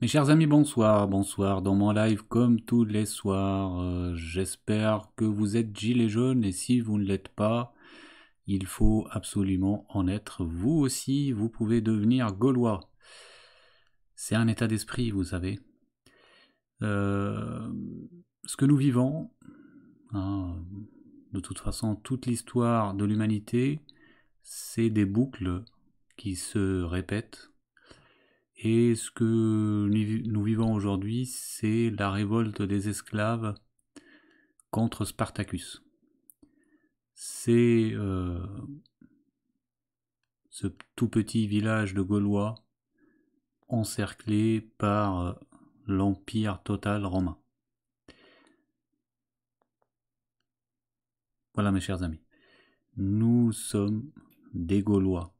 Mes chers amis, bonsoir, bonsoir dans mon live comme tous les soirs. Euh, j'espère que vous êtes gilet jaune et si vous ne l'êtes pas, il faut absolument en être. Vous aussi, vous pouvez devenir gaulois. C'est un état d'esprit, vous savez. Euh, ce que nous vivons, hein, de toute façon, toute l'histoire de l'humanité, c'est des boucles qui se répètent et ce que nous vivons aujourd'hui, c'est la révolte des esclaves contre Spartacus. C'est euh, ce tout petit village de Gaulois encerclé par euh, l'empire total romain. Voilà mes chers amis, nous sommes des Gaulois.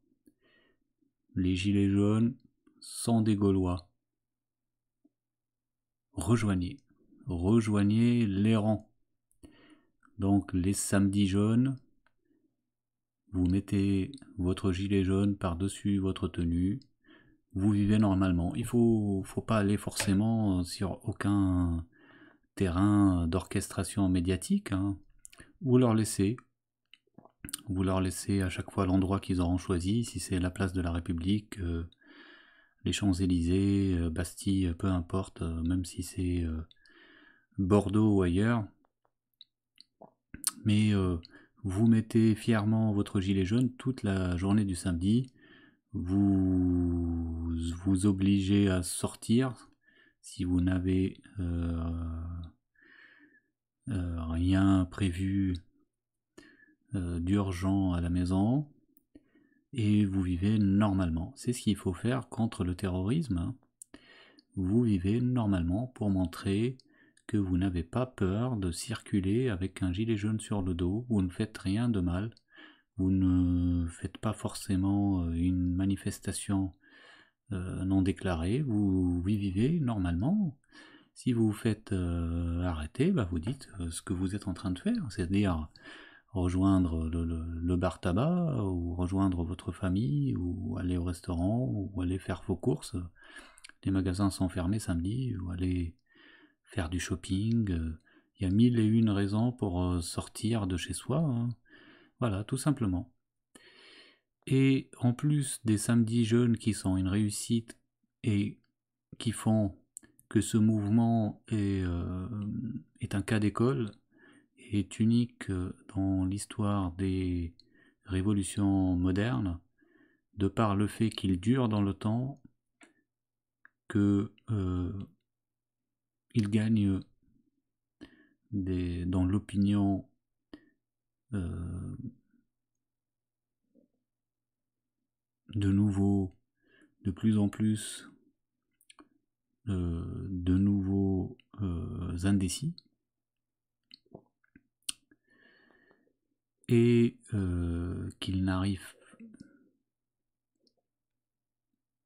Les Gilets jaunes, sans des Gaulois. Rejoignez, rejoignez les rangs. Donc les samedis jaunes, vous mettez votre gilet jaune par-dessus votre tenue, vous vivez normalement. Il faut, faut pas aller forcément sur aucun terrain d'orchestration médiatique, hein. vous leur laissez. Vous leur laissez à chaque fois l'endroit qu'ils auront choisi, si c'est la place de la République, euh, les Champs-Élysées, euh, Bastille, peu importe, euh, même si c'est euh, Bordeaux ou ailleurs. Mais vous mettez fièrement votre gilet jaune toute la journée du samedi. Vous vous obligez à sortir si vous n'avez rien prévu d'urgent à la maison et vous vivez normalement. C'est ce qu'il faut faire contre le terrorisme. Vous vivez normalement pour montrer que vous n'avez pas peur de circuler avec un gilet jaune sur le dos, vous ne faites rien de mal, vous ne faites pas forcément euh, une manifestation euh, non déclarée, vous, y vivez normalement. Si vous vous faites euh, arrêter, bah, vous dites ce que vous êtes en train de faire, c'est-à-dire rejoindre le, bar tabac ou rejoindre votre famille ou aller au restaurant ou aller faire vos courses. Les magasins sont fermés samedi ou aller faire du shopping. Il y a mille et une raisons pour euh, sortir de chez soi. Hein. Voilà, tout simplement. Et en plus des samedis jeunes qui sont une réussite et qui font que ce mouvement est, euh, est un cas d'école, est unique euh, dans l'histoire des révolutions modernes, de par le fait qu'il dure dans le temps, que euh, il gagne dans l'opinion euh, de nouveau, de plus en plus de nouveaux indécis et euh, qu'il n'arrive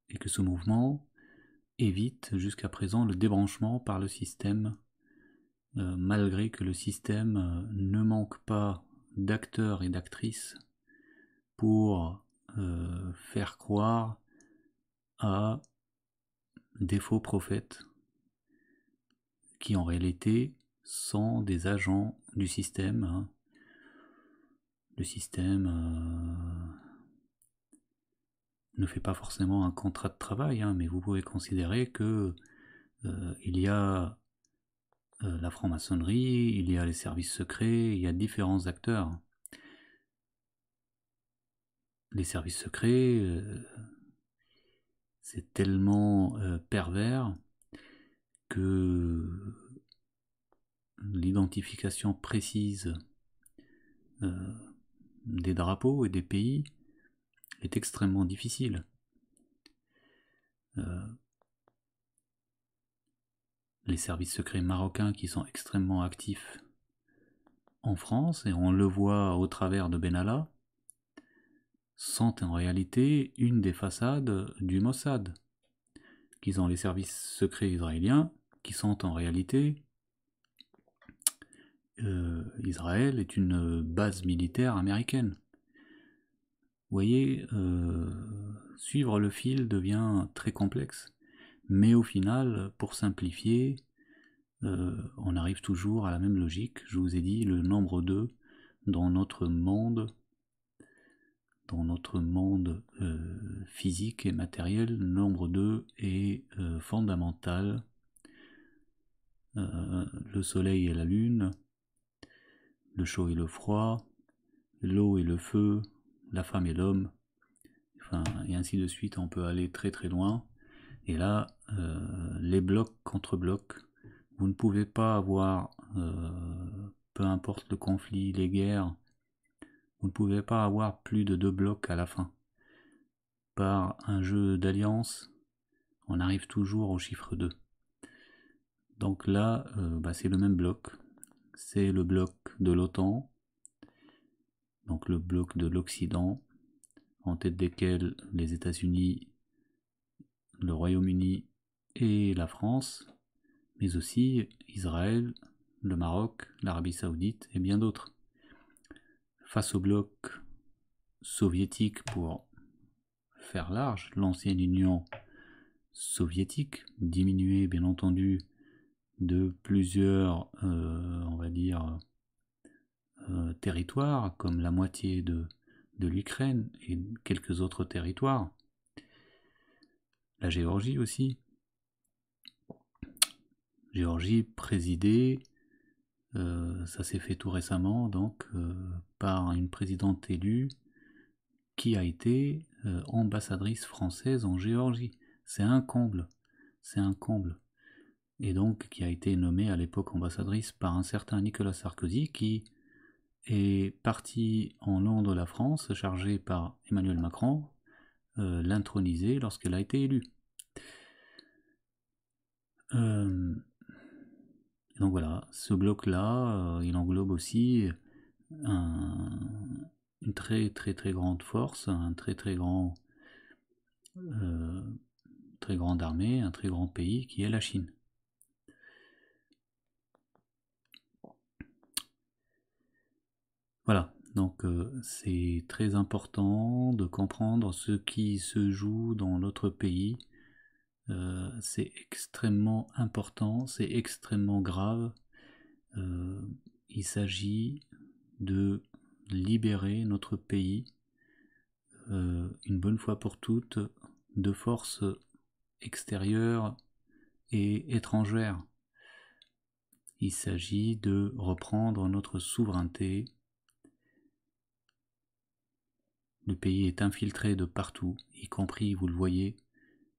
et que ce mouvement évite jusqu'à présent le débranchement par le système, euh, malgré que le système euh, ne manque pas d'acteurs et d'actrices pour faire croire à des faux prophètes qui en réalité sont des agents du système hein, le système euh, ne fait pas forcément un contrat de travail, hein, mais vous pouvez considérer que euh, il y a euh, la franc-maçonnerie, il y a les services secrets, il y a différents acteurs. Les services secrets, c'est tellement pervers que l'identification précise des drapeaux et des pays est extrêmement difficile. Euh, les services secrets marocains qui sont extrêmement actifs en France, et on le voit au travers de Benalla, sont en réalité une des façades du Mossad, Qu'ils ont les services secrets israéliens, qui sont en réalité euh, Israël est une euh, base militaire américaine. Vous voyez, euh, suivre le fil devient très complexe, mais au final, pour simplifier, on arrive toujours à la même logique. Je vous ai dit le nombre 2 dans notre monde, dans notre monde physique et matériel, le nombre 2 est fondamental. le soleil et la lune le chaud et le froid, l'eau et le feu, la femme et l'homme, enfin, et ainsi de suite, on peut aller très très loin. Et là, euh, les blocs contre blocs, vous ne pouvez pas avoir, euh, peu importe le conflit, les guerres, vous ne pouvez pas avoir plus de deux blocs à la fin. Par un jeu d'alliance, on arrive toujours au chiffre 2. Donc là, euh, bah, c'est le même bloc. C'est le bloc de l'OTAN, donc le bloc de l'Occident, en tête desquels les États-Unis, le Royaume-Uni et la France, mais aussi Israël, le Maroc, l'Arabie saoudite et bien d'autres. Face au bloc soviétique pour faire large, l'ancienne Union soviétique, diminuée bien entendu de plusieurs, euh, on va dire, euh, territoires, comme la moitié de, de l'Ukraine et quelques autres territoires, la Géorgie aussi. Géorgie présidée, euh, ça s'est fait tout récemment, donc euh, par une présidente élue qui a été ambassadrice française en Géorgie. C'est un comble, c'est un comble. Et donc qui a été nommée à l'époque ambassadrice par un certain Nicolas Sarkozy qui est parti en de la France, chargé par Emmanuel Macron euh, l'introniser lorsqu'elle a été élue. Euh, donc voilà, ce bloc-là, euh, il englobe aussi une très très très grande force, un très très grand, très grande armée, un très grand pays qui est la Chine. Donc euh, c'est très important de comprendre ce qui se joue dans notre pays. Euh, c'est extrêmement important, c'est extrêmement grave. Euh, il s'agit de libérer notre pays une bonne fois pour toutes de forces extérieures et étrangères. Il s'agit de reprendre notre souveraineté le pays est infiltré de partout, y compris, vous le voyez,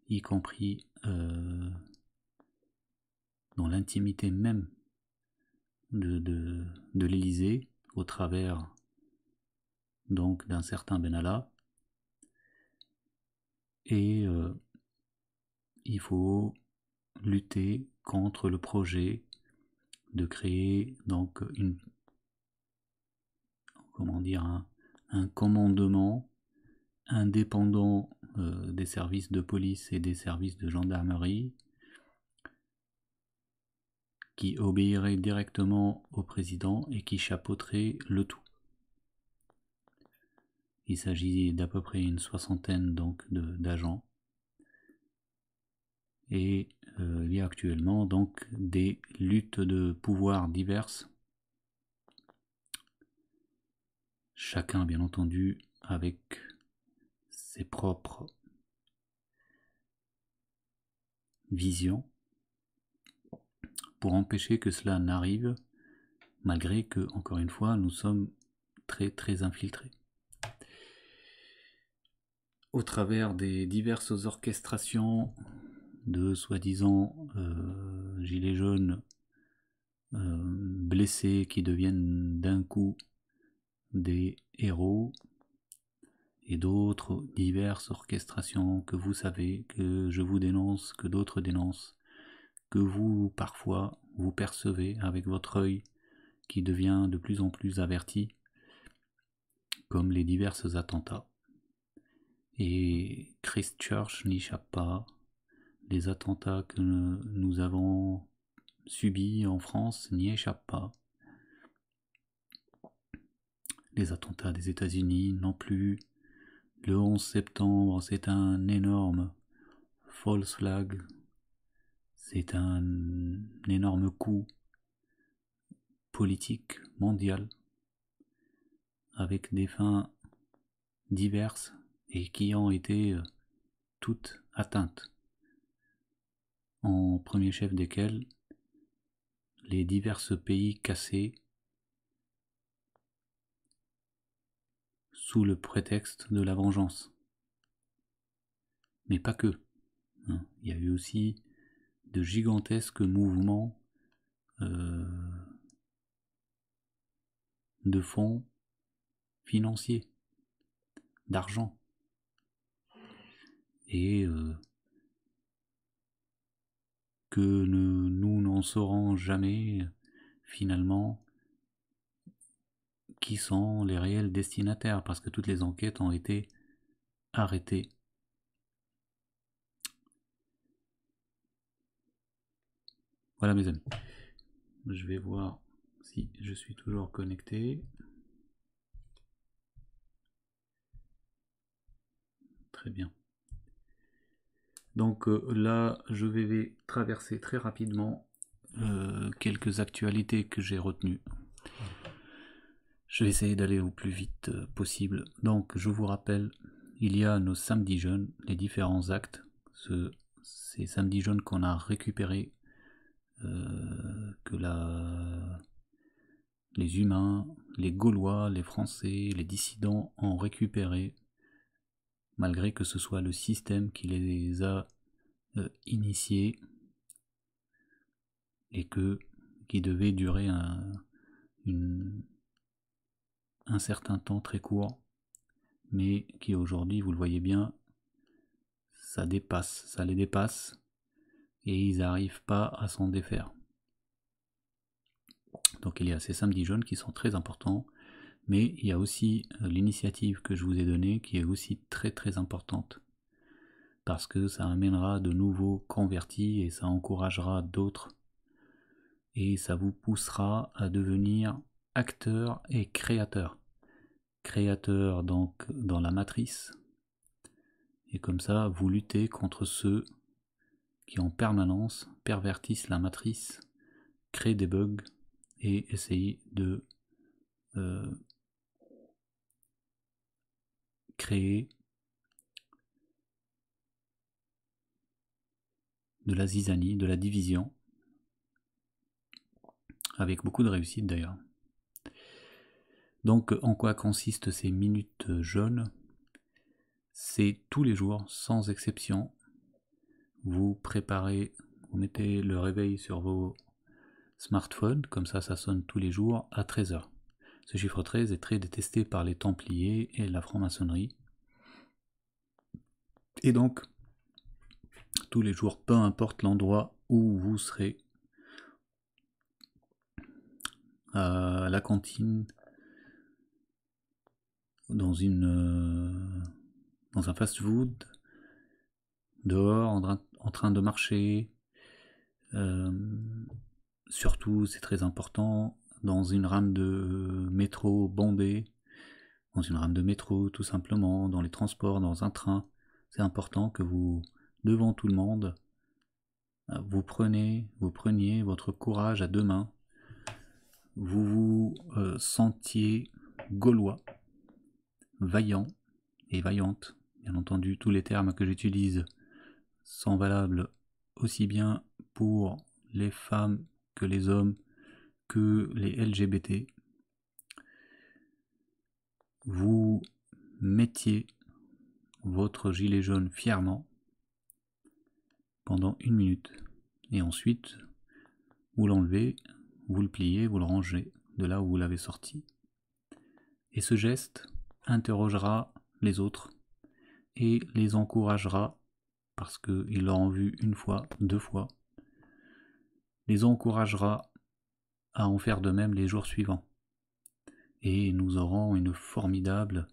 y compris euh, dans l'intimité même de, de, l'Élysée, au travers donc d'un certain Benalla. Et euh, il faut lutter contre le projet de créer donc une comment dire un, un commandement indépendant euh, des services de police et des services de gendarmerie qui obéirait directement au président et qui chapeauterait le tout. Il s'agit d'à peu près une soixantaine donc d'agents. Et euh, il y a actuellement donc des luttes de pouvoir diverses chacun bien entendu avec ses propres visions, pour empêcher que cela n'arrive, malgré que, encore une fois, nous sommes très très infiltrés. Au travers des diverses orchestrations de soi-disant euh, gilets jaunes euh, blessés qui deviennent d'un coup des héros et d'autres diverses orchestrations que vous savez, que je vous dénonce, que d'autres dénoncent, que vous parfois vous percevez avec votre œil qui devient de plus en plus averti, comme les divers attentats. Et Christchurch n'échappe pas. Les attentats que nous avons subis en France n'y échappent pas les attentats des États-Unis non plus. Le 11 septembre, c'est un énorme false flag. C'est un énorme coup politique mondial avec des fins diverses et qui ont été euh, toutes atteintes. En premier chef desquels les divers pays cassés le prétexte de la vengeance. Mais pas que. Hein. Il y a eu aussi de gigantesques mouvements euh, de fonds financiers, d'argent. Et euh, que nous n'en saurons jamais finalement qui sont les réels destinataires, parce que toutes les enquêtes ont été arrêtées. Voilà mes amis. Je vais voir si je suis toujours connecté. Très bien. Donc euh, là, je vais traverser très rapidement euh, quelques actualités que j'ai retenues. Je vais essayer d'aller au plus vite euh, possible. Donc, je vous rappelle, il y a nos samedis jeunes, les différents actes. Ce, ces samedis jeunes qu'on a récupérés, euh, que les humains, les Gaulois, les Français, les dissidents ont récupéré, malgré que ce soit le système qui les a euh, initiés et que qui devait durer un, une, un certain temps très court, mais qui aujourd'hui, vous le voyez bien, ça dépasse, ça les dépasse, et ils n'arrivent pas à s'en défaire. Donc il y a ces samedis jaunes qui sont très importants, mais il y a aussi euh, l'initiative que je vous ai donnée qui est aussi très très importante, parce que ça amènera de nouveaux convertis et ça encouragera d'autres, et ça vous poussera à devenir acteur et créateur. Créateur donc dans la matrice. Et comme ça, vous luttez contre ceux qui en permanence pervertissent la matrice, créent des bugs et essayent de euh, créer de la zizanie, de la division, avec beaucoup de réussite d'ailleurs. Donc euh, en quoi consistent ces minutes jaunes C'est tous les jours, sans exception. Vous préparez, vous mettez le réveil sur vos smartphones, comme ça ça sonne tous les jours à 13h. Ce chiffre 13 est très détesté par les Templiers et la franc-maçonnerie. Et donc, tous les jours, peu importe l'endroit où vous serez, à la cantine, dans une euh, dans un fast-food, dehors, en, train de marcher. Euh, surtout, c'est très important, dans une rame de euh, métro bondée, dans une rame de métro tout simplement, dans les transports, dans un train. C'est important que vous, devant tout le monde, vous prenez, vous preniez votre courage à deux mains, vous vous sentiez gaulois, vaillant et vaillante. Bien entendu, tous les termes que j'utilise sont valables aussi bien pour les femmes que les hommes que les LGBT. Vous mettiez votre gilet jaune fièrement pendant une minute et ensuite vous l'enlevez, vous le pliez, vous le rangez de là où vous l'avez sorti. Et ce geste interrogera les autres et les encouragera parce qu'il l'a vu une fois, deux fois, les encouragera à en faire de même les jours suivants. Et nous aurons une formidable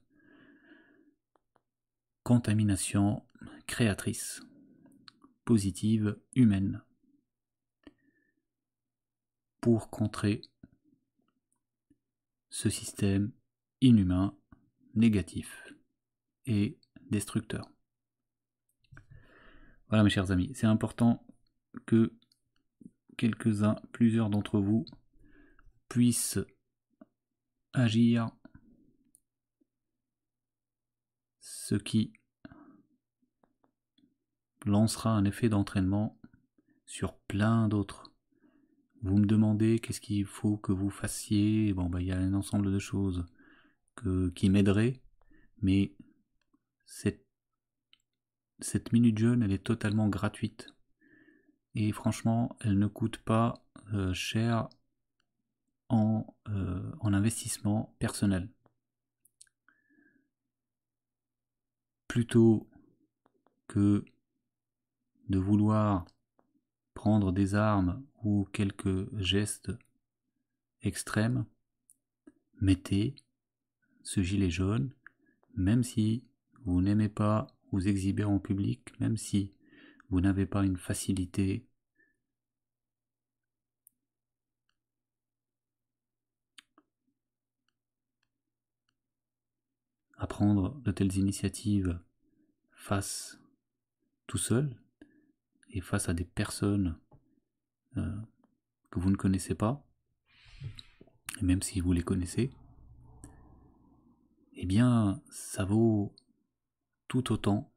contamination créatrice, positive, humaine, pour contrer ce système inhumain négatif et destructeur. Voilà mes chers amis, c'est important que quelques-uns, plusieurs d'entre vous puissent agir ce qui lancera un effet d'entraînement sur plein d'autres. Vous me demandez qu'est-ce qu'il faut que vous fassiez Bon, bah, il y a un ensemble de choses qui m'aiderait, mais cette, minute jeune, elle est totalement gratuite. Et franchement, elle ne coûte pas euh, cher en, euh, en investissement personnel. Plutôt que de vouloir prendre des armes ou quelques gestes extrêmes, mettez ce gilet jaune, même si vous n'aimez pas vous exhiber en public, même si vous n'avez pas une facilité à prendre de telles initiatives face tout seul et face à des personnes euh, que vous ne connaissez pas, même si vous les connaissez, eh bien, ça vaut tout autant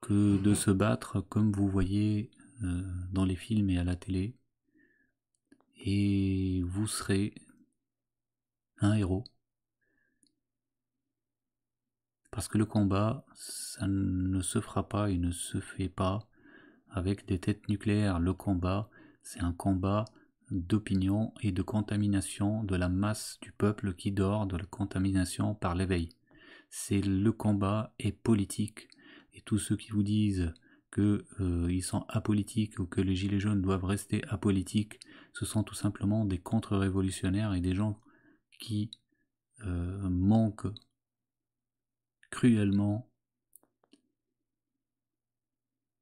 que de se battre comme vous voyez euh, dans les films et à la télé. Et vous serez un héros. Parce que le combat, ça ne se fera pas et ne se fait pas avec des têtes nucléaires. Le combat, c'est un combat d'opinion et de contamination de la masse du peuple qui dort de la contamination par l'éveil. C'est le combat et politique. Et tous ceux qui vous disent qu'ils euh, sont apolitiques ou que les Gilets jaunes doivent rester apolitiques, ce sont tout simplement des contre-révolutionnaires et des gens qui euh, manquent cruellement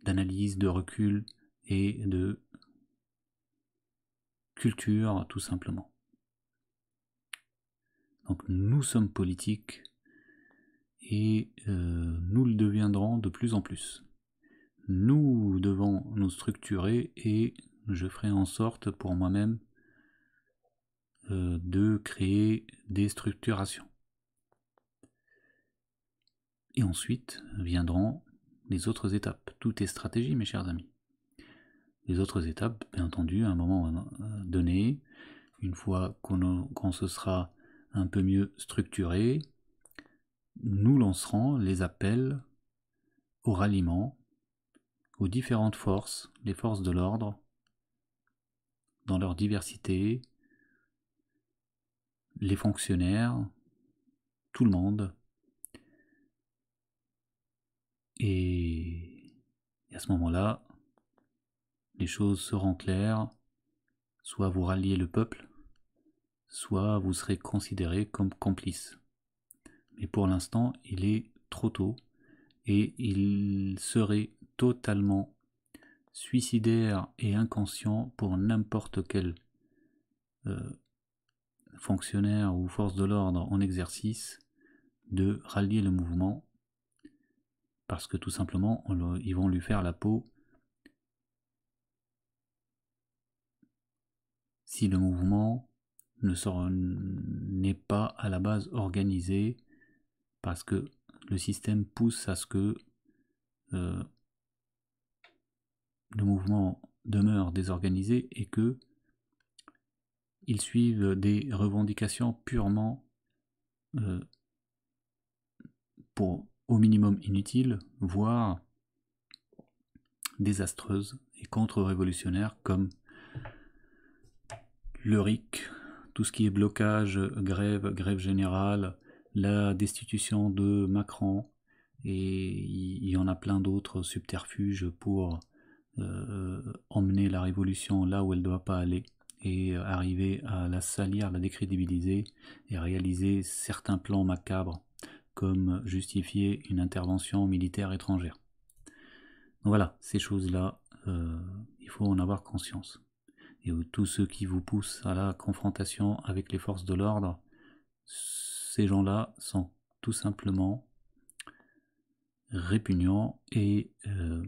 d'analyse, de recul et de culture, tout simplement. Donc nous sommes politiques et euh, nous le deviendrons de plus en plus. Nous devons nous structurer et je ferai en sorte pour moi-même euh, de créer des structurations. Et ensuite viendront les autres étapes. Tout est stratégie, mes chers amis les autres étapes, bien entendu, à un moment euh, donné, une fois qu'on se sera un peu mieux structuré, nous lancerons les appels au ralliement aux différentes forces, les forces de l'ordre, dans leur diversité, les fonctionnaires, tout le monde. Et à ce moment-là, les choses seront claires, soit vous ralliez le peuple, soit vous serez considéré comme complice. Mais pour l'instant, il est trop tôt et il serait totalement suicidaire et inconscient pour n'importe quel euh, fonctionnaire ou force de l'ordre en exercice de rallier le mouvement parce que tout simplement ils vont lui faire la peau si le mouvement n'est pas à la base organisé parce que le système pousse à ce que euh, le mouvement demeure désorganisé et que ils suivent des revendications purement euh, au minimum inutiles, voire désastreuses et contre-révolutionnaires comme le RIC, tout ce qui est blocage, grève, grève générale, la destitution de Macron, et il y, en a plein d'autres subterfuges pour euh, emmener la révolution là où elle ne doit pas aller et arriver à la salir, la décrédibiliser et réaliser certains plans macabres comme justifier une intervention militaire étrangère. Donc voilà, ces choses-là, euh, il faut en avoir conscience et tous ceux qui vous poussent à la confrontation avec les forces de l'ordre, ces gens-là sont tout simplement répugnants et euh,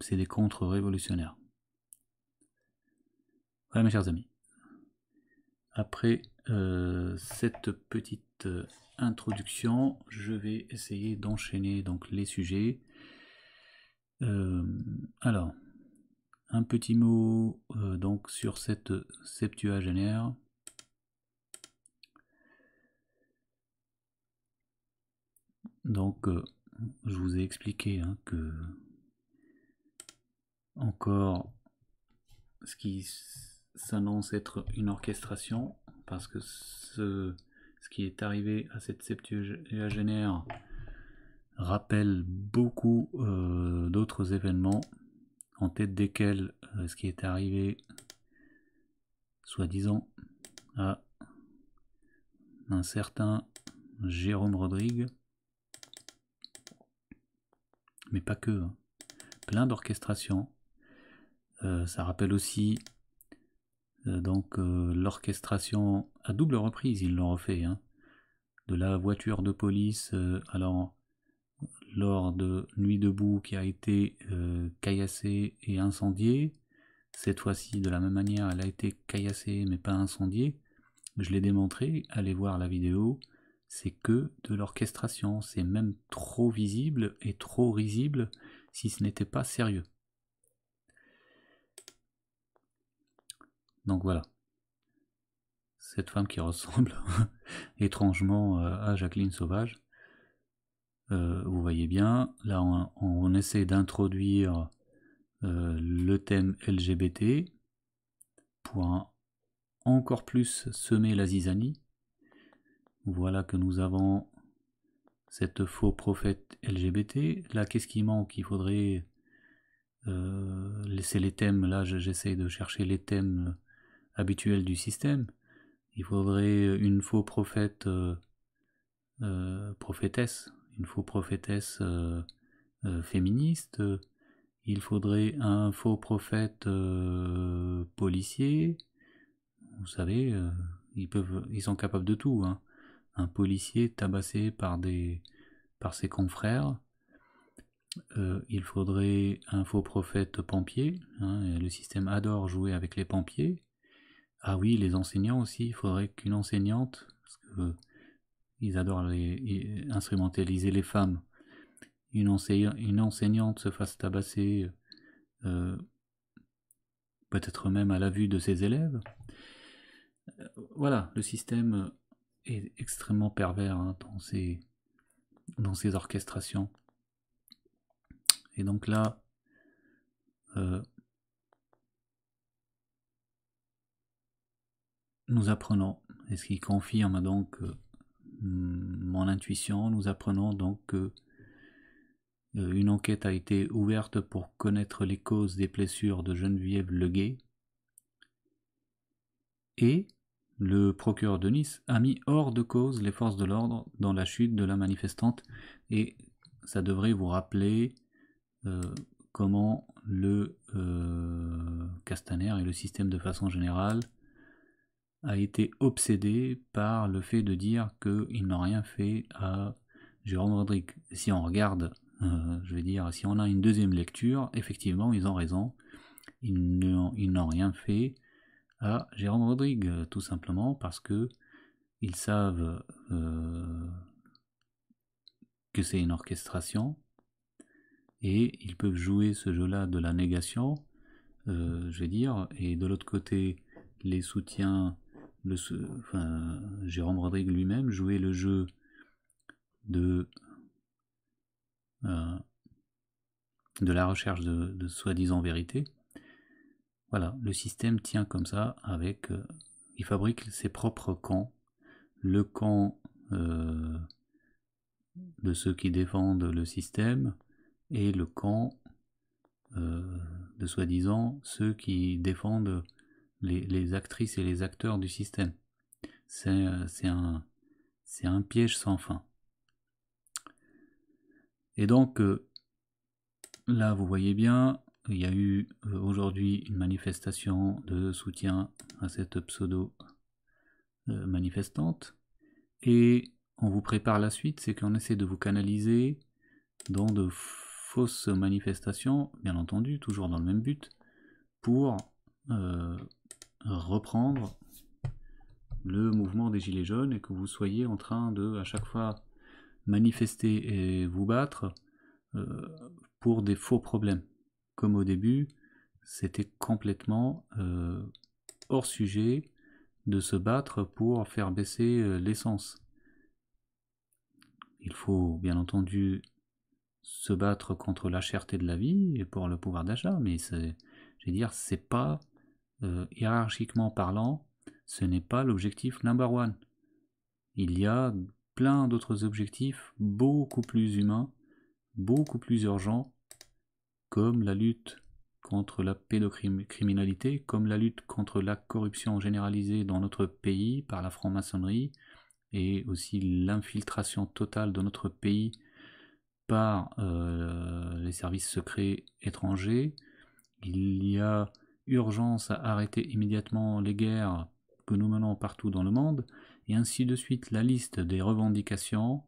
c'est des contre-révolutionnaires. Voilà mes chers amis. Après euh, cette petite euh, introduction, je vais essayer d'enchaîner donc les sujets. alors, un petit mot euh, donc sur cette septuagénaire. Donc, euh, je vous ai expliqué hein, que encore ce qui s'annonce être une orchestration, parce que ce, ce qui est arrivé à cette septuagénaire rappelle beaucoup euh, d'autres événements en tête desquels euh, ce qui est arrivé, soi-disant, à un certain Jérôme Rodrigue. Mais pas que. Hein. Plein d'orchestration. Euh, ça rappelle aussi euh, donc l'orchestration à double reprise, ils l'ont refait. Hein, de la voiture de police, alors lors de Nuit debout qui a été euh, caillassée et incendiée. Cette fois-ci, de la même manière, elle a été caillassée mais pas incendiée. Je l'ai démontré, allez voir la vidéo, c'est que de l'orchestration, c'est même trop visible et trop risible si ce n'était pas sérieux. Donc voilà. Cette femme qui ressemble étrangement euh, à Jacqueline Sauvage. Euh, vous voyez bien, là on, essaie d'introduire euh, le thème LGBT pour encore plus semer la zizanie. Voilà que nous avons cette faux prophète LGBT. Là, qu'est-ce qui manque Il faudrait euh, laisser les thèmes. Là, j'essaie de chercher les thèmes habituels du système. Il faudrait une faux prophète, prophétesse, une faux prophétesse euh, euh, féministe, il faudrait un faux prophète euh, policier. Vous savez, ils peuvent, ils sont capables de tout. Hein. Un policier tabassé par des, par ses confrères. il faudrait un faux prophète pompier. Hein, le système adore jouer avec les pompiers. Ah oui, les enseignants aussi. Il faudrait qu'une enseignante, ils adorent instrumentaliser les femmes. Une, enseignante se fasse tabasser, euh, peut-être même à la vue de ses élèves. Euh, voilà, le système est extrêmement pervers hein, dans, ces orchestrations. Et donc là, euh, nous apprenons, et ce qui confirme donc Mm, mon intuition, nous apprenons donc que euh, une enquête a été ouverte pour connaître les causes des blessures de Geneviève Leguet et le procureur de Nice a mis hors de cause les forces de l'ordre dans la chute de la manifestante et ça devrait vous rappeler euh, comment le euh, Castaner et le système de façon générale a été obsédé par le fait de dire qu'ils n'ont rien fait à Jérôme Rodrigue. Si on regarde, euh, je vais dire, si on a une deuxième lecture, effectivement, ils ont raison. Ils n'ont rien fait à Jérôme Rodrigue, tout simplement parce que ils savent euh, que c'est une orchestration et ils peuvent jouer ce jeu-là de la négation, euh, je vais dire, et de l'autre côté, les soutiens Jérôme Rodrigue lui-même jouait le jeu de, euh, la recherche de, soi-disant vérité. Voilà, le système tient comme ça avec... Euh, il fabrique ses propres camps. Le camp euh, de ceux qui défendent le système et le camp de soi-disant ceux qui défendent les, actrices et les acteurs du système. C'est euh, un, piège sans fin. Et donc, euh, là, vous voyez bien, il y a eu euh, aujourd'hui une manifestation de soutien à cette pseudo-manifestante. Et on vous prépare la suite, c'est qu'on essaie de vous canaliser dans de fausses manifestations, bien entendu, toujours dans le même but, pour reprendre le mouvement des Gilets jaunes et que vous soyez en train de, à chaque fois, manifester et vous battre euh, pour des faux problèmes. Comme au début, c'était complètement euh, hors sujet de se battre pour faire baisser euh, l'essence. Il faut bien entendu se battre contre la cherté de la vie et pour le pouvoir d'achat, mais c'est, j'ai dire, c'est pas euh, hiérarchiquement parlant, ce n'est pas l'objectif number one. Il y a plein d'autres objectifs beaucoup plus humains, beaucoup plus urgents, comme la lutte contre la pédocriminalité, comme la lutte contre la corruption généralisée dans notre pays par la franc-maçonnerie, et aussi l'infiltration totale de notre pays par euh, les services secrets étrangers. Il y a urgence à arrêter immédiatement les guerres que nous menons partout dans le monde, et ainsi de suite. La liste des revendications,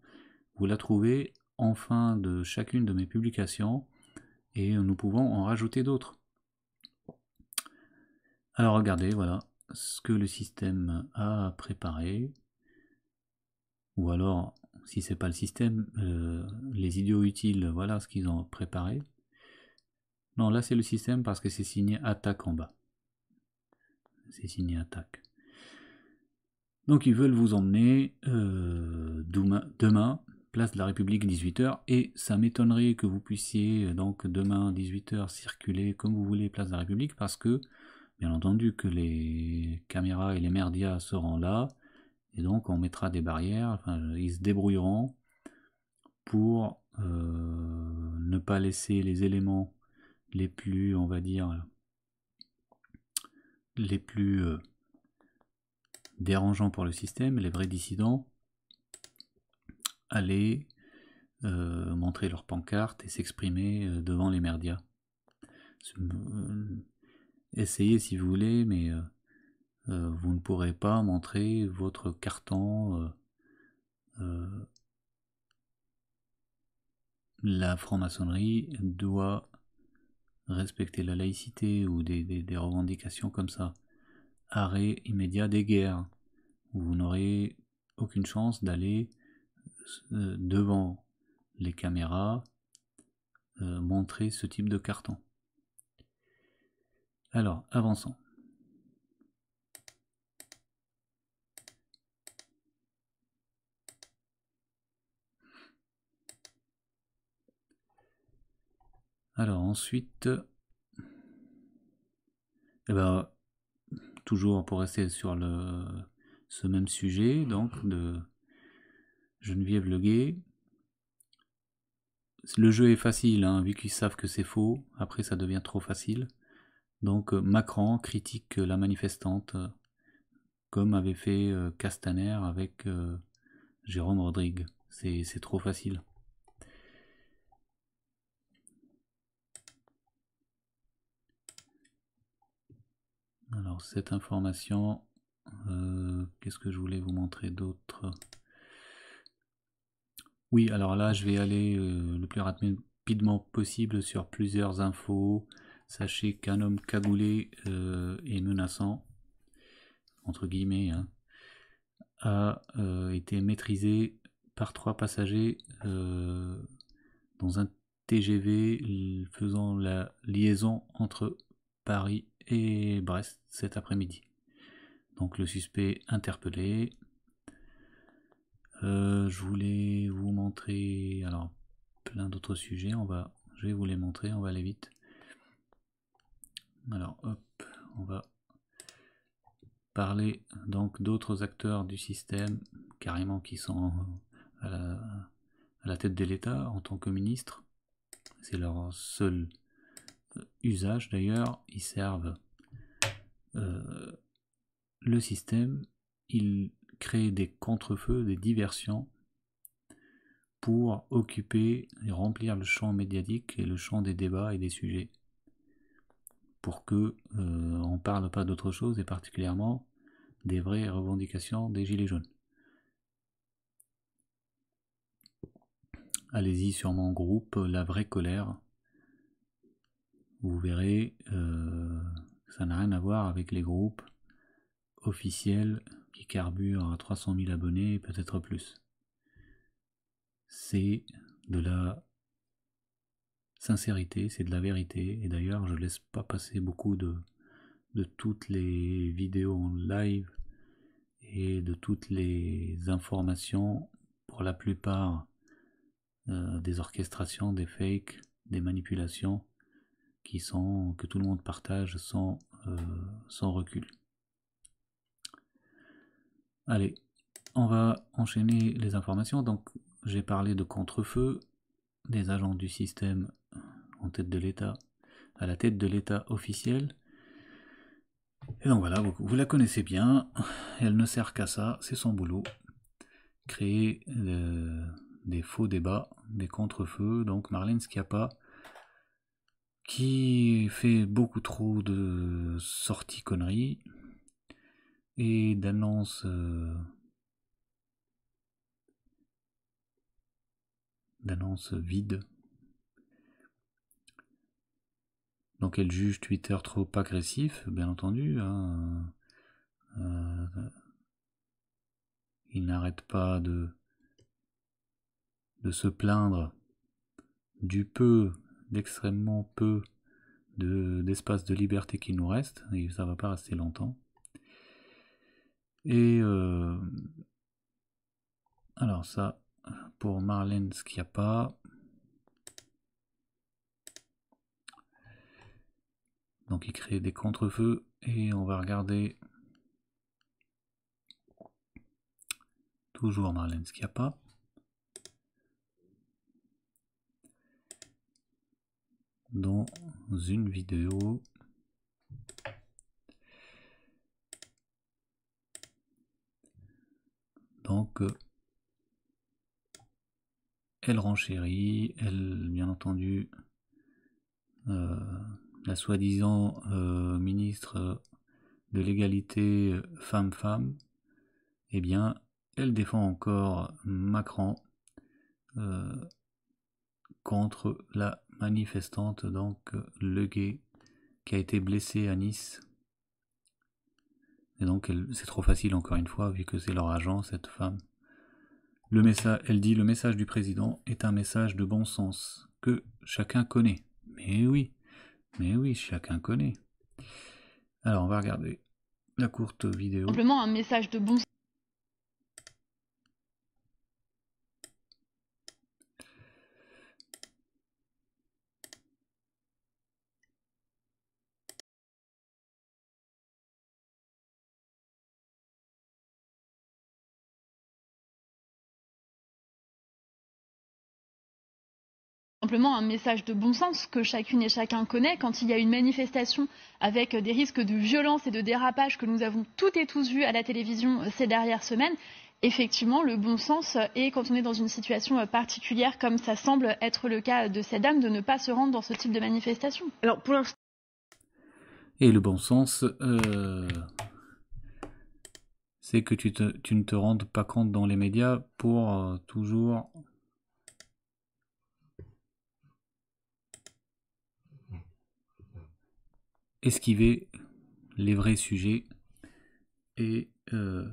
vous la trouvez en fin de chacune de mes publications, et nous pouvons en rajouter d'autres. Alors regardez, voilà ce que le système a préparé, ou alors, si c'est pas le système, euh, les idiots utiles, voilà ce qu'ils ont préparé. Non, là c'est le système parce que c'est signé attaque en bas. C'est signé attaque. Donc ils veulent vous emmener euh, demain, place de la République 18h, et ça m'étonnerait que vous puissiez euh, donc demain 18h circuler comme vous voulez place de la République, parce que bien entendu que les caméras et les merdias seront là, et donc on mettra des barrières, ils se débrouilleront pour euh, ne pas laisser les éléments les plus, on va dire, les plus euh, dérangeants pour le système, les vrais dissidents, allaient euh, montrer leur pancarte et s'exprimer euh, devant les merdias. Essayez si vous voulez, mais vous ne pourrez pas montrer votre carton la franc-maçonnerie doit respecter la laïcité ou des, revendications comme ça. Arrêt immédiat des guerres. Vous n'aurez aucune chance d'aller euh, devant les caméras euh, montrer ce type de carton. Alors, avançons. Alors ensuite, eh ben, toujours pour rester sur le, ce même sujet, donc mhm. de Geneviève Leguet. Le jeu est facile, hein, vu qu'ils savent que c'est faux, après ça devient trop facile. Donc euh, Macron critique euh, la manifestante, euh, comme avait fait Castaner avec Jérôme Rodrigue. C'est trop facile. Alors cette information, euh, qu'est-ce que je voulais vous montrer d'autre Oui, alors là je vais aller euh, le plus rapidement possible sur plusieurs infos. Sachez qu'un homme cagoulé euh, et menaçant, entre guillemets, hein, a été maîtrisé par trois passagers dans un TGV faisant la liaison entre Paris et Brest cet après-midi. Donc le suspect interpellé. Euh, je voulais vous montrer alors plein d'autres sujets. On va, je vais vous les montrer. On va aller vite. Alors hop, on va parler donc d'autres acteurs du système carrément qui sont à la tête de l'État en tant que ministre. C'est leur seul usage d'ailleurs, ils servent euh, le système, ils créent des contrefeux, des diversions pour occuper et remplir le champ médiatique et le champ des débats et des sujets pour que euh, on parle pas d'autre chose et particulièrement des vraies revendications des gilets jaunes. Allez-y sur mon groupe La vraie colère vous verrez euh, ça n'a rien à voir avec les groupes officiels qui carburent à 300 000 abonnés et peut-être plus. C'est de la sincérité, c'est de la vérité, et d'ailleurs je laisse pas passer beaucoup de, toutes les vidéos en live et de toutes les informations, pour la plupart euh, des orchestrations, des fakes, des manipulations, sont, que tout le monde partage euh, sans, recul. Allez, on va enchaîner les informations. Donc, j'ai parlé de contrefeu, des agents du système en tête de l'État, à la tête de l'État officiel. Et donc voilà, vous, la connaissez bien, elle ne sert qu'à ça, c'est son boulot. Créer euh, des faux débats, des contre Donc Marlène pas qui fait beaucoup trop de sorties conneries et d'annonces euh, d'annonces vides. Donc elle juge Twitter trop agressif, bien entendu. Hein, euh, euh, il n'arrête pas de, de se plaindre du peu d'extrêmement peu d'espace de, liberté qui nous reste, et ça va pas rester longtemps. Et euh, alors ça, pour Marlène, ce a pas. Donc il crée des contrefeux et on va regarder toujours Marlène ce a pas. dans une vidéo. Donc, euh, elle renchérit, elle, bien entendu, euh, la soi-disant euh, ministre de l'égalité femme-femme et eh bien, elle défend encore Macron contre la manifestante, donc le gay, qui a été blessé à Nice. Et donc c'est trop facile encore une fois, vu que c'est leur agent, cette femme. Le message, elle dit le message du président est un message de bon sens, que chacun connaît. Mais oui, mais oui, chacun connaît. Alors on va regarder la courte vidéo. Simplement un message de bon simplement un message de bon sens que chacune et chacun connaît. Quand il y a une manifestation avec des risques de violence et de dérapage que nous avons toutes et tous vus à la télévision euh, ces dernières semaines, effectivement, le bon sens euh, est, quand on est dans une situation euh, particulière, comme ça semble être le cas de cette dame, de ne pas se rendre dans ce type de manifestation. Alors, pour Et le bon sens, c'est que tu, ne te rendes pas compte dans les médias pour toujours esquiver les vrais sujets et euh,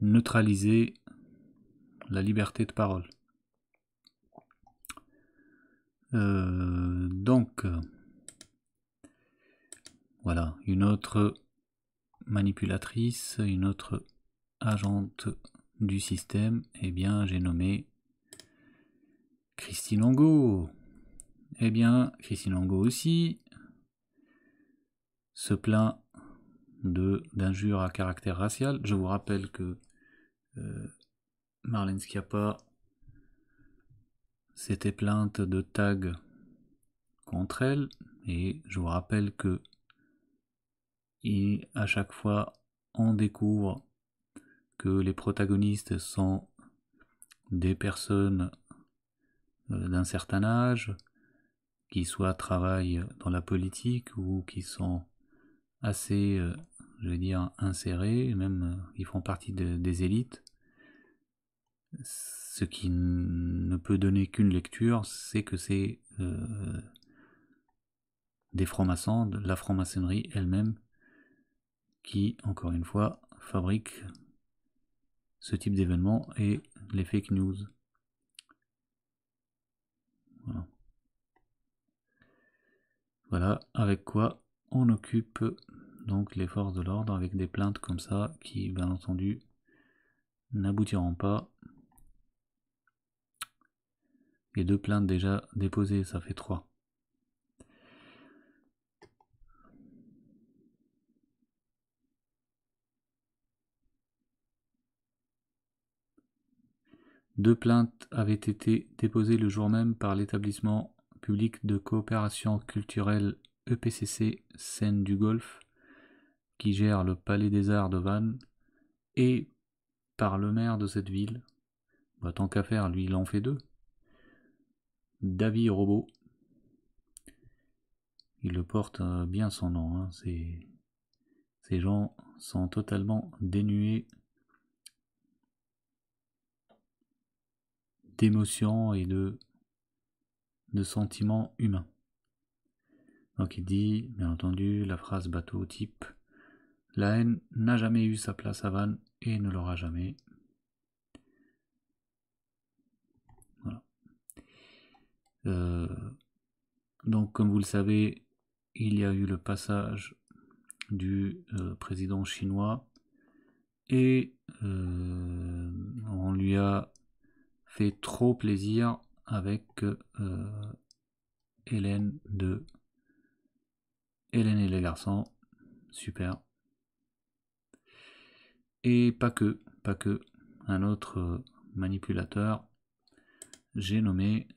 neutraliser la liberté de parole. Euh, donc, euh, voilà, une autre manipulatrice, une autre agente du système, eh bien j'ai nommé Christine Angot. Eh bien, Christine Angot aussi se plaint d'injures à caractère racial. Je vous rappelle que euh, Marlène Schiappa s'était plainte de tags contre elle, et je vous rappelle que et à chaque fois on découvre que les protagonistes sont des personnes euh, d'un certain âge, qui soit travaillent dans la politique ou qui sont assez, euh, je vais dire, insérés, même euh, ils font partie des élites. Ce qui ne peut donner qu'une lecture, c'est que c'est euh, des francs-maçons, la franc-maçonnerie elle-même, qui, encore une fois, fabrique ce type d'événement et les fake news. Voilà avec quoi on occupe donc les forces de l'ordre avec des plaintes comme ça qui bien entendu n'aboutiront pas. Et deux plaintes déjà déposées, ça fait trois. Deux plaintes avaient été déposées le jour même par l'établissement de coopération culturelle EPCC Seine du Golfe, qui gère le Palais des Arts de Vannes, et par le maire de cette ville, bah, tant qu'à faire, lui il en fait deux, David Robot. Il le porte euh, bien son nom, hein. ces gens sont totalement dénués d'émotions et de de sentiments humains. Donc il dit, bien entendu, la phrase bateau type La haine n'a jamais eu sa place à Vannes et ne l'aura jamais. Euh, donc, comme vous le savez, il y a eu le passage du euh, président chinois et euh, on lui a fait trop plaisir avec euh, Hélène de Hélène et les garçons. Super. Et pas que, pas que, un autre euh, manipulateur, j'ai nommé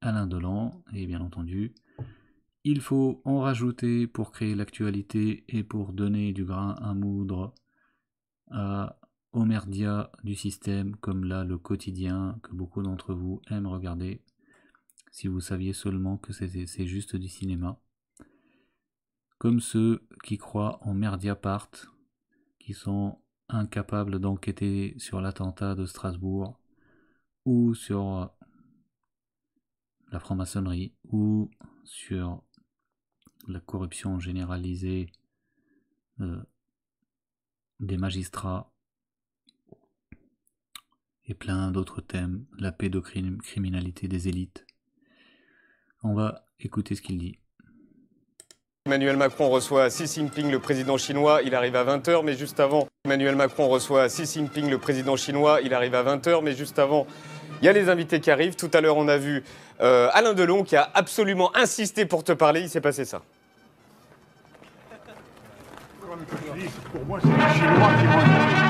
Alain Delon, et bien entendu, il faut en rajouter pour créer l'actualité et pour donner du grain à moudre à merdia du système, comme là le quotidien que beaucoup d'entre vous aiment regarder, si vous saviez seulement que c'est juste du cinéma. Comme ceux qui croient en Merdiapart, qui sont incapables d'enquêter sur l'attentat de Strasbourg, ou sur euh, la franc-maçonnerie, ou sur la corruption généralisée euh, des magistrats et plein d'autres thèmes, la pédocriminalité des élites. On va écouter ce qu'il dit. Emmanuel Macron reçoit Xi Jinping, le président chinois, il arrive à 20h, mais juste avant, Emmanuel Macron reçoit Xi Jinping, le président chinois, il arrive à 20h, mais juste avant, il y a les invités qui arrivent. Tout à l'heure, on a vu euh, Alain Delon qui a absolument insisté pour te parler, il s'est passé ça. pour moi, c'est qui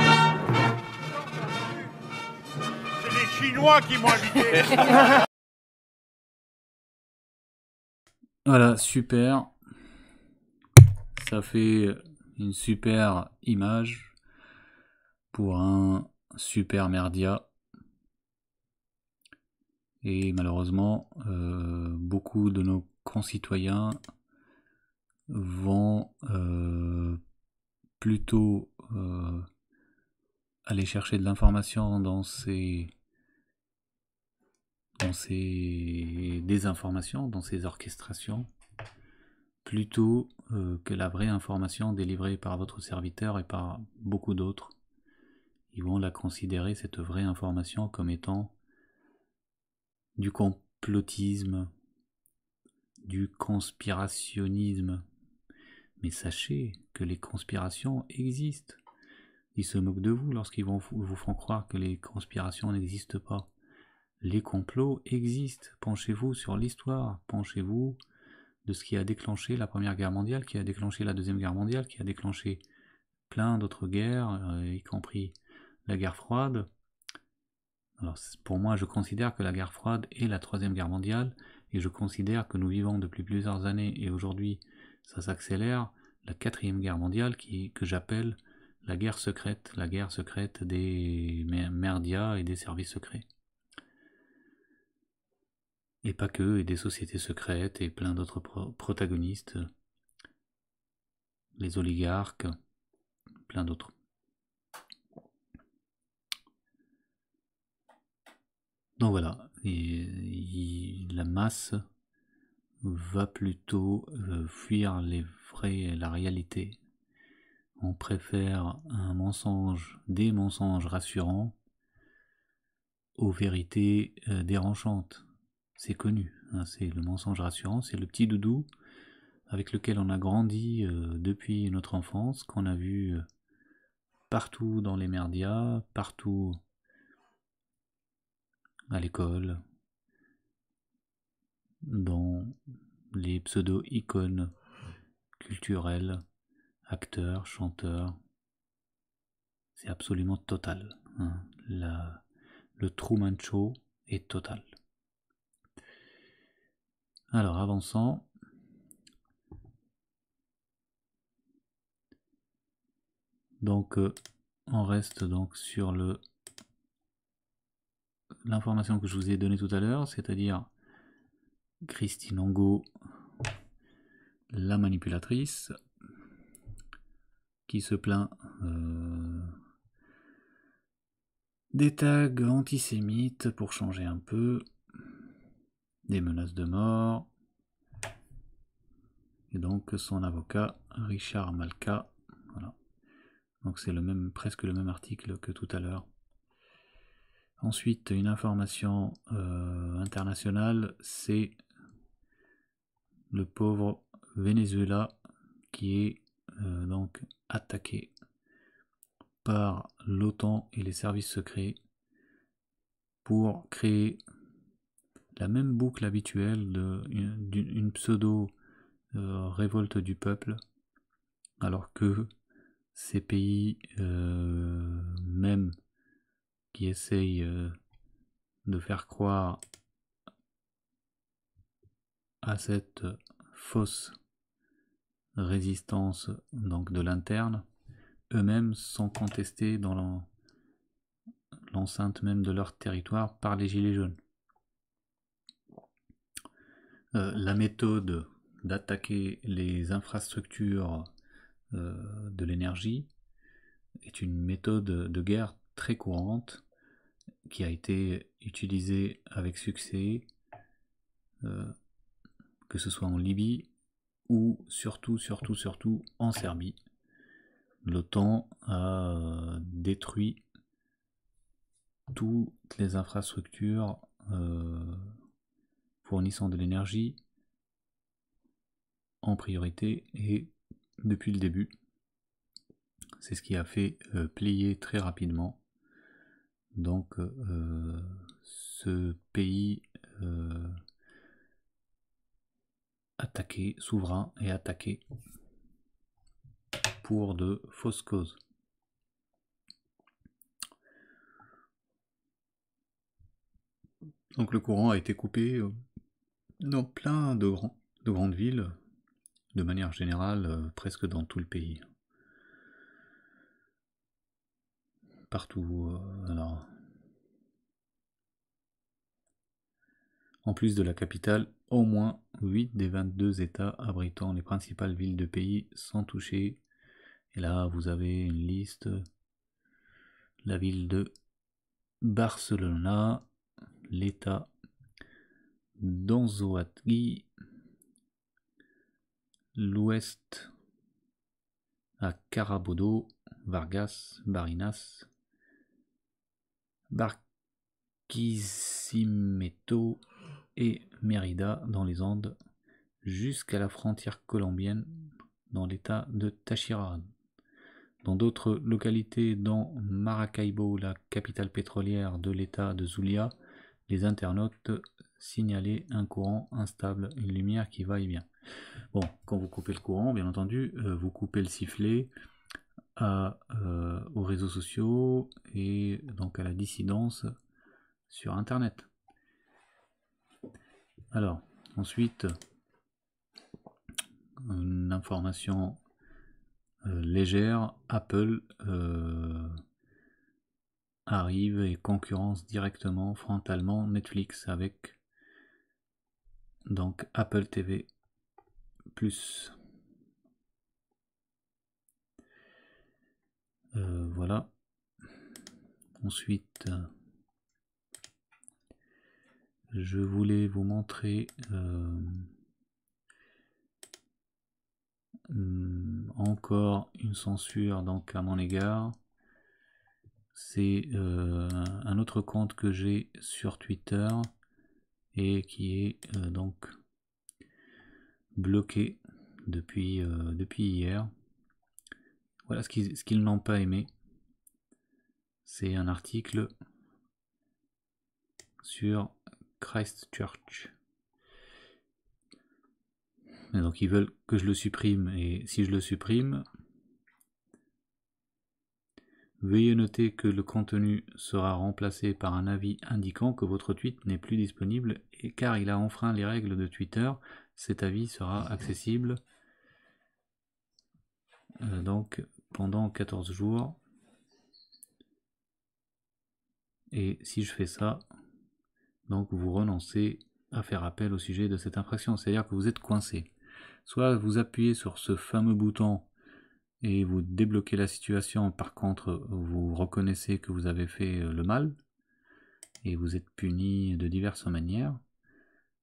Chinois qui voilà, super. Ça fait une super image pour un super merdia. Et malheureusement, euh, beaucoup de nos concitoyens vont euh, plutôt euh, aller chercher de l'information dans ces dans ces désinformations, dans ces orchestrations, plutôt euh, que la vraie information délivrée par votre serviteur et par beaucoup d'autres. Ils vont la considérer, cette vraie information, comme étant du complotisme, du conspirationnisme. Mais sachez que les conspirations existent. Ils se moquent de vous lorsqu'ils vous font croire que les conspirations n'existent pas les complots existent. Penchez-vous sur l'histoire, penchez-vous de ce qui a déclenché la Première Guerre mondiale, qui a déclenché la Deuxième Guerre mondiale, qui a déclenché plein d'autres guerres, euh, y compris la guerre froide. Alors pour moi, je considère que la guerre froide est la Troisième Guerre mondiale, et je considère que nous vivons depuis plusieurs années, et aujourd'hui ça s'accélère, la Quatrième Guerre mondiale, qui, que j'appelle la guerre secrète, la guerre secrète des merdias et des services secrets et pas que, et des sociétés secrètes, et plein d'autres protagonistes, les oligarques, plein d'autres. Donc voilà, la masse va plutôt euh, fuir les vrais, la réalité. On préfère un mensonge, des mensonges rassurants aux vérités euh, dérangeantes c'est connu. Hein, c'est le mensonge rassurant, c'est le petit doudou avec lequel on a grandi euh, depuis notre enfance, qu'on a vu euh, partout dans les merdias, partout à l'école, dans les pseudo-icônes culturelles, acteurs, chanteurs. C'est absolument total. Hein. le true mancho est total. Alors, avançons. Donc, euh, on reste donc sur le l'information que je vous ai donnée tout à l'heure, c'est-à-dire Christine Angot, la manipulatrice, qui se plaint euh, des tags antisémites pour changer un peu des menaces de mort. Et donc son avocat, Richard Malka. Donc c'est le même, presque le même article que tout à l'heure. Ensuite, une information euh, internationale, c'est le pauvre Venezuela qui est euh, donc attaqué par l'OTAN et les services secrets pour créer la même boucle habituelle d'une pseudo euh, révolte du peuple, alors que ces pays euh, mêmes même qui essayent euh, de faire croire à cette fausse résistance donc de l'interne, eux-mêmes sont contestés dans l'enceinte même de leur territoire par les gilets jaunes. Euh, la méthode d'attaquer les infrastructures euh, de l'énergie est une méthode de guerre très courante qui a été utilisée avec succès, euh, que ce soit en Libye ou surtout, surtout, surtout en Serbie. L'OTAN a détruit toutes les infrastructures fournissant de l'énergie en priorité et depuis le début. C'est ce qui a fait euh, plier très rapidement donc euh, ce pays euh, attaqué, souverain et attaqué pour de fausses causes. Donc le courant a été coupé dans plein de, de grandes villes, de manière générale, euh, presque dans tout le pays. Partout. Euh, alors. En plus de la capitale, au moins 8 des 22 États abritant les principales villes de pays sont touchés. Et là, vous avez une liste. La ville de Barcelona, l'État Zoatgui, l'ouest à Carabodo, Vargas, Barinas, Barquisimeto et Mérida dans les Andes, jusqu'à la frontière colombienne dans l'état de Táchira. Dans d'autres localités, dans Maracaibo, la capitale pétrolière de l'état de Zulia, les internautes signaler un courant instable, une lumière qui va bien Bon, quand vous coupez le courant, bien entendu, euh, vous coupez le sifflet euh, euh, aux réseaux sociaux et donc à la dissidence sur Internet. Alors, ensuite, une information légère, Apple arrive et concurrence directement, frontalement Netflix avec donc Apple TV Plus. Euh, voilà. Ensuite, je voulais vous montrer euh, hmm, encore une censure donc à mon égard. C'est euh, un autre compte que j'ai sur Twitter et qui est euh, donc bloqué depuis, euh, depuis hier. Voilà ce qu'ils n'ont pas aimé. C'est un article sur Christchurch. donc ils veulent que je le supprime et si je le supprime, Veuillez noter que le contenu sera remplacé par un avis indiquant que votre tweet n'est plus disponible car il a enfreint les règles de Twitter, cet avis sera accessible euh, donc pendant 14 jours. Et si je fais ça, donc vous renoncez à faire appel au sujet de cette infraction, c'est-à-dire que vous êtes coincé. Soit vous appuyez sur ce fameux bouton et vous débloquez la situation, par contre vous reconnaissez que vous avez fait euh, le mal, et vous êtes puni de diverses manières,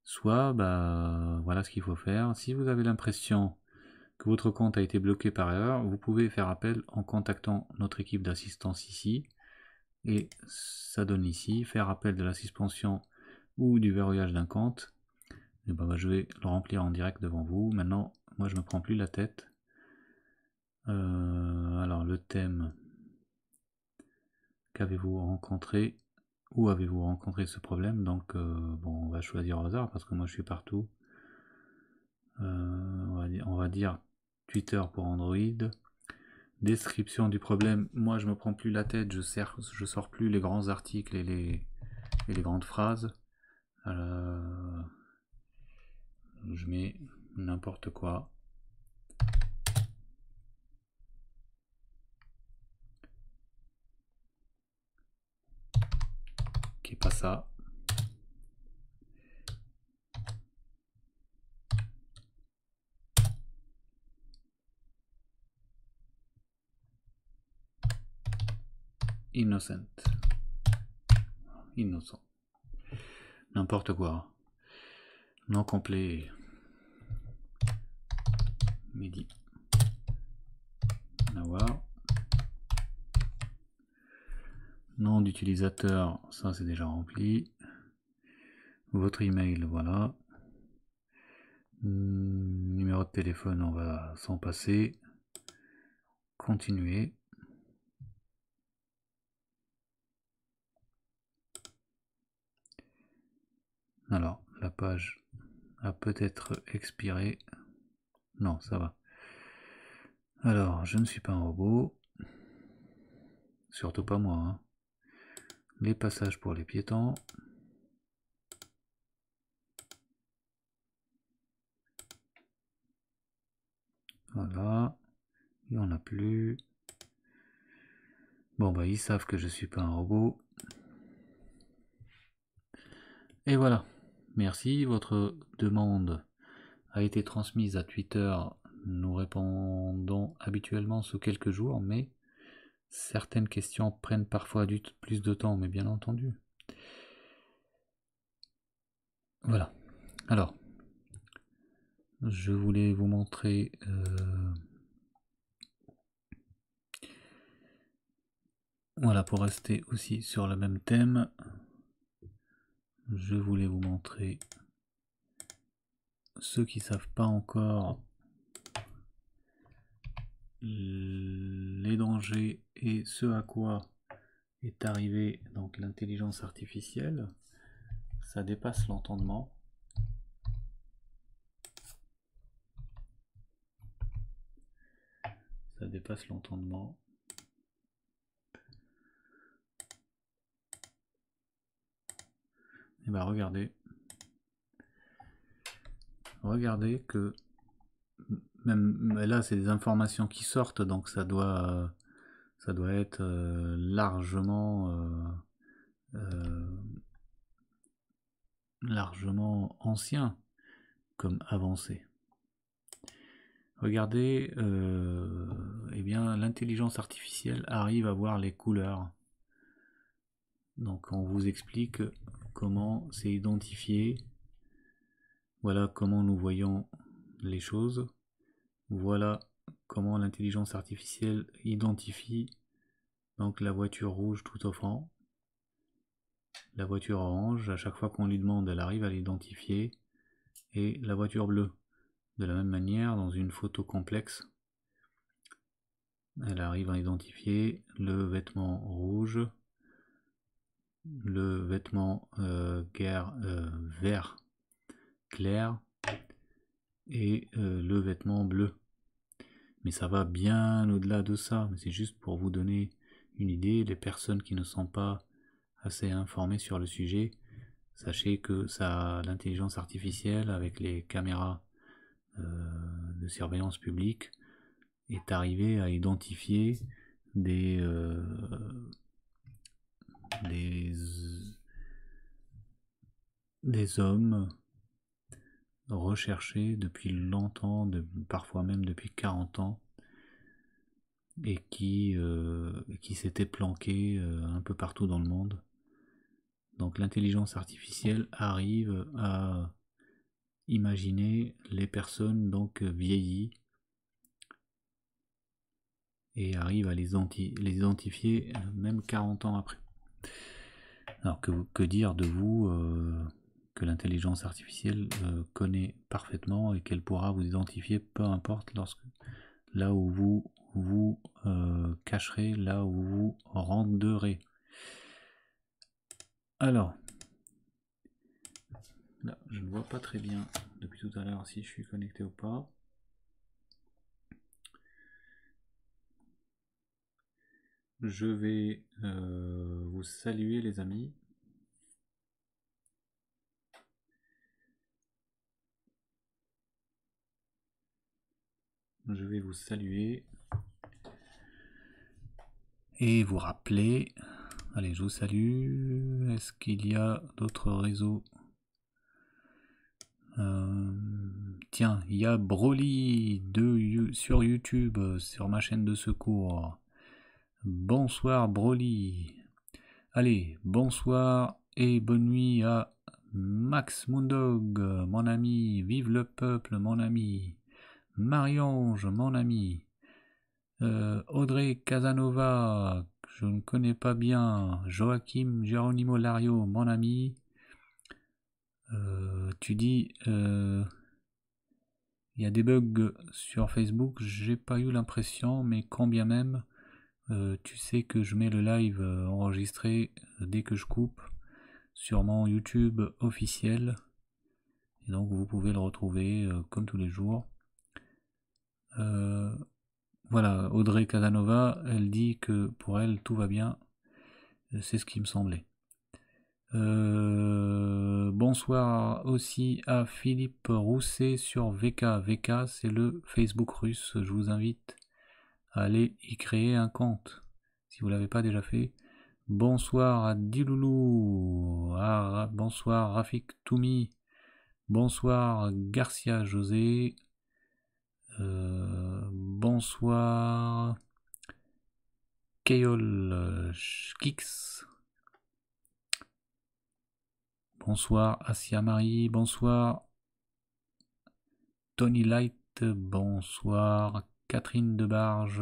Soit, bah, voilà ce qu'il faut faire. Si vous avez l'impression que votre compte a été bloqué par erreur, vous pouvez faire appel en contactant notre équipe d'assistance ici. Et ça donne ici, faire appel de la suspension ou du verrouillage d'un compte. Et eh ben, bah, je vais le remplir en direct devant vous. Maintenant, moi je me prends plus la tête. Euh, alors le thème qu'avez-vous rencontré où avez-vous rencontré ce problème Donc, euh, bon, on va choisir au hasard parce que moi je suis partout. Euh, on, va dire, Twitter pour Android. Description du problème. Moi, je me prends plus la tête. Je sers, je sors plus les grands articles et les, les grandes phrases. Euh, je mets n'importe quoi. passa pas ça. Innocent. Innocent. N'importe quoi. Non complet. Midi. Nawar. Nom d'utilisateur, ça c'est déjà rempli. Votre email, voilà. Hmm, numéro de téléphone, on va s'en passer. Continuer. Alors, la page a peut-être expiré. Non, ça va. Alors, je ne suis pas un robot. Surtout pas moi. Hein les passages pour les piétons. Voilà. Il n'y en a plus. Bon, bah, ils savent que je suis pas un robot. Et voilà. Merci. Votre demande a été transmise à Twitter. Nous répondons habituellement sous quelques jours, mais Certaines questions prennent parfois du plus de temps, mais bien entendu. Voilà. Alors, je voulais vous montrer euh, voilà pour rester aussi sur le même thème je voulais vous montrer ceux qui savent pas encore les dangers et ce à quoi est arrivé donc l'intelligence artificielle, ça dépasse l'entendement. Ça dépasse l'entendement. Et eh bien regardez. Regardez que même là, c'est des informations qui sortent, donc ça doit, ça doit être euh, largement, euh, euh, largement ancien comme avancé. Regardez, eh bien, l'intelligence artificielle arrive à voir les couleurs. Donc, on vous explique comment c'est identifié. Voilà comment nous voyons les choses. Voilà comment l'intelligence artificielle identifie donc la voiture rouge tout au fond. La voiture orange, à chaque fois qu'on lui demande, elle arrive à l'identifier. Et la voiture bleue. De la même manière, dans une photo complexe, elle arrive à identifier le vêtement rouge, le vêtement euh, euh, vert clair et euh, le vêtement bleu. Mais ça va bien au-delà de ça. C'est juste pour vous donner une idée. Les personnes qui ne sont pas assez informées sur le sujet, sachez que l'intelligence artificielle avec les caméras euh, de surveillance publique est arrivée à identifier des, euh, des hommes recherché depuis longtemps, parfois même depuis 40 ans, et qui, euh, qui s'était planqué euh, un peu partout dans le monde. Donc l'intelligence artificielle arrive à imaginer les personnes donc vieillies et arrive à les, les identifier euh, même 40 ans après. Alors que, que dire de vous que l'intelligence artificielle euh, connaît parfaitement et qu'elle pourra vous identifier peu importe là où vous vous euh, cacherez, là où vous vous renderez. Alors, là, je ne vois pas très bien depuis tout à l'heure si je suis connecté ou pas. Je vais euh, vous saluer les amis. je vais vous saluer et vous rappeler. Allez, je vous salue. Est-ce qu'il y a d'autres réseaux euh, Tiens, il y a Broly sur YouTube, sur ma chaîne de secours. Bonsoir Broly. Allez, bonsoir et bonne nuit à Max Mundog, mon ami. Vive le peuple, mon ami. Marionge mon ami euh, Audrey Casanova, je ne connais pas bien. Joachim Geronimo Lario, mon ami. Euh, tu dis, il euh, y a des bugs sur Facebook, j'ai pas eu l'impression, mais quand bien même, tu sais que je mets le live enregistré dès que je coupe sur mon YouTube officiel. Et donc vous pouvez le retrouver comme tous les jours. Euh, voilà, Audrey Casanova, elle dit que pour elle, tout va bien. Euh, c'est ce qui me semblait. Euh, bonsoir aussi à Philippe Rousset sur VK. VK, c'est le Facebook russe. Je vous invite à aller y créer un compte si vous ne l'avez pas déjà fait. Bonsoir à Diloulou. bonsoir Rafik Toumi. Bonsoir Garcia José. Euh, bonsoir. Kayol euh, Kix. Bonsoir Asia Marie. Bonsoir Tony Light. Bonsoir Catherine Debarge.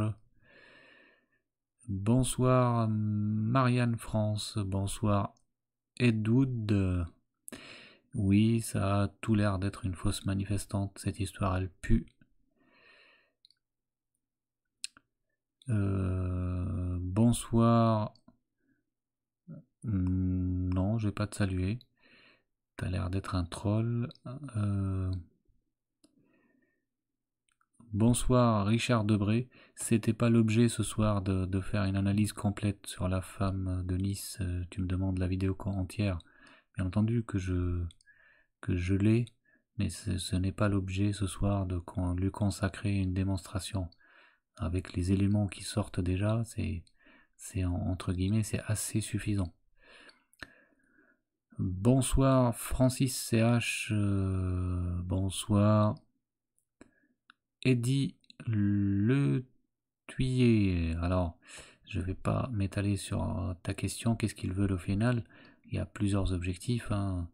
Bonsoir Marianne France. Bonsoir Edwood. Oui, ça a tout l'air d'être une fausse manifestante. Cette histoire, elle pue. Euh, bonsoir. Hmm, non, je vais pas te saluer. T'as l'air d'être un troll. Euh, bonsoir Richard Debré. C'était pas l'objet ce soir de, faire une analyse complète sur la femme de Nice. Euh, tu me demandes la vidéo entière. Bien entendu que je que je l'ai, mais ce, ce n'est pas l'objet ce soir de lui consacrer une démonstration avec les éléments qui sortent déjà, c'est, entre guillemets, c'est assez suffisant. Bonsoir Francis CH, euh, bonsoir Eddie Le Tuyer. Alors, je ne vais pas m'étaler sur euh, ta question, qu'est-ce qu'il veut au final Il y a plusieurs objectifs. Hein.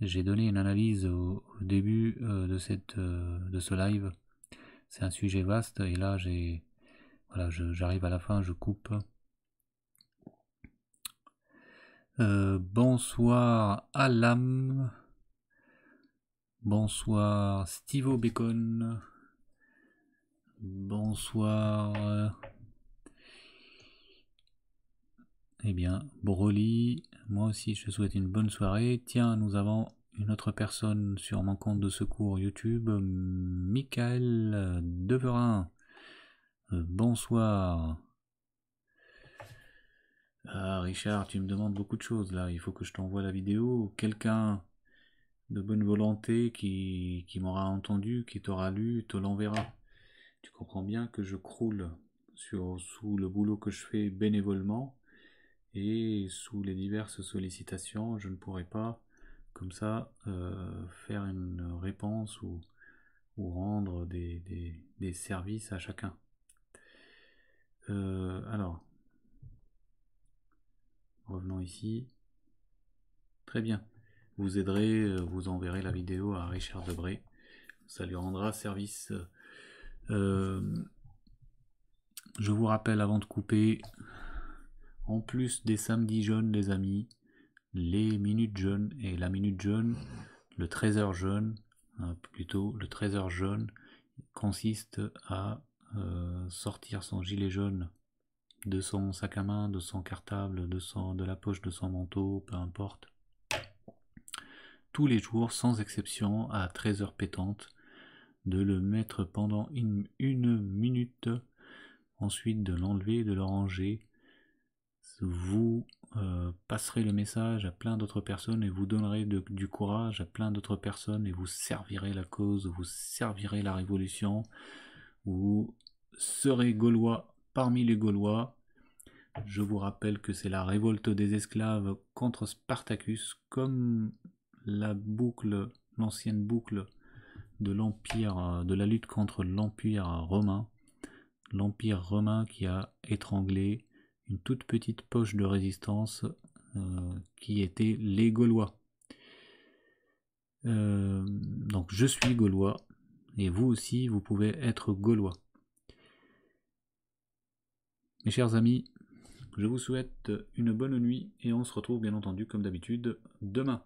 J'ai donné une analyse au, début euh, de, cette, de ce live. C'est un sujet vaste et là j'ai voilà, j'arrive à la fin, je coupe. Euh, bonsoir Alam. Bonsoir Stivo Bacon. Bonsoir. Euh, eh bien, Broly, moi aussi je te souhaite une bonne soirée. Tiens, nous avons une autre personne sur mon compte de secours YouTube, Michael Deverin bonsoir. Ah, Richard, tu me demandes beaucoup de choses là. Il faut que je t'envoie la vidéo. Quelqu'un de bonne volonté qui, m'aura entendu, qui t'aura lu, te l'enverra. Tu comprends bien que je croule sur, sous le boulot que je fais bénévolement et sous les diverses sollicitations, je ne pourrai pas comme ça euh, faire une réponse ou, ou rendre des services à chacun. Euh, alors, revenons ici. Très bien. Vous aiderez, euh, vous enverrez la vidéo à Richard Debré. Ça lui rendra service. Euh, je vous rappelle avant de couper, en plus des samedis jeunes, les amis, les minutes jeunes et la minute jeune, le 13h jeune, hein, plutôt le 13h jeune, consiste à euh, sortir son gilet jaune de son sac à main, de son cartable, de, son, de la poche de son manteau, peu importe. Tous les jours, sans exception, à 13 heures pétantes, de le mettre pendant une, minute, ensuite de l'enlever, de le ranger. Vous euh, passerez le message à plein d'autres personnes et vous donnerez du courage à plein d'autres personnes et vous servirez la cause, vous servirez la révolution, vous serez gaulois parmi les Gaulois. Je vous rappelle que c'est la révolte des esclaves contre Spartacus, comme la boucle, l'ancienne boucle de l'empire, de la lutte contre l'empire romain, l'empire romain qui a étranglé une toute petite poche de résistance euh, qui était les Gaulois. Euh, donc je suis Gaulois, et vous aussi, vous pouvez être gaulois. Mes chers amis, je vous souhaite une bonne nuit et on se retrouve bien entendu comme d'habitude demain.